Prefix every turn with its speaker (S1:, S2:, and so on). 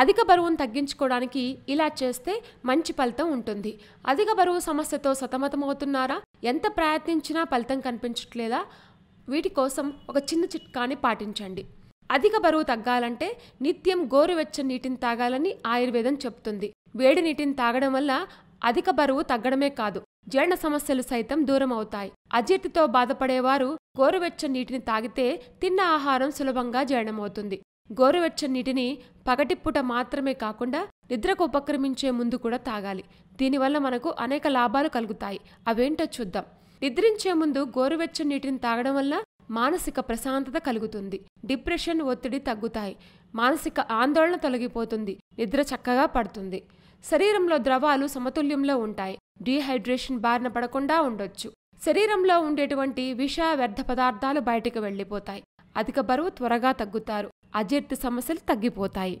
S1: అధిక బరువును తగ్గించుకోవడానికి ఇలా చేస్తే మంచి ఫలితం ఉంటుంది అధిక బరువు సమస్యతో సతమతమవుతున్నారా ఎంత ప్రయత్నించినా ఫలితం కనిపించట్లేదా వీటి కోసం ఒక చిన్న చిట్కాని పాటించండి అధిక బరువు తగ్గాలంటే నిత్యం గోరువెచ్చ నీటిని తాగాలని ఆయుర్వేదం చెప్తుంది వేడి నీటిని తాగడం వల్ల అధిక బరువు తగ్గడమే కాదు జీర్ణ సమస్యలు సైతం దూరం అవుతాయి అజీర్తితో బాధపడేవారు గోరువెచ్చ నీటిని తాగితే తిన్న ఆహారం సులభంగా జీర్ణమవుతుంది గోరువెచ్చని నీటిని పగటిప్పుట మాత్రమే కాకుండా నిద్రకు ఉపక్రమించే ముందు కూడా తాగాలి దీనివల్ల మనకు అనేక లాభాలు కలుగుతాయి అవేంటో చూద్దాం నిద్రించే ముందు గోరువెచ్చని నీటిని తాగడం వల్ల మానసిక ప్రశాంతత కలుగుతుంది డిప్రెషన్ ఒత్తిడి తగ్గుతాయి మానసిక ఆందోళన తొలగిపోతుంది నిద్ర చక్కగా పడుతుంది శరీరంలో ద్రవాలు సమతుల్యంలో ఉంటాయి డీహైడ్రేషన్ బారిన పడకుండా ఉండొచ్చు శరీరంలో ఉండేటువంటి విష వ్యర్థ పదార్థాలు బయటకు వెళ్ళిపోతాయి అధిక బరువు త్వరగా తగ్గుతారు అజీర్తి సమస్యలు తగ్గిపోతాయి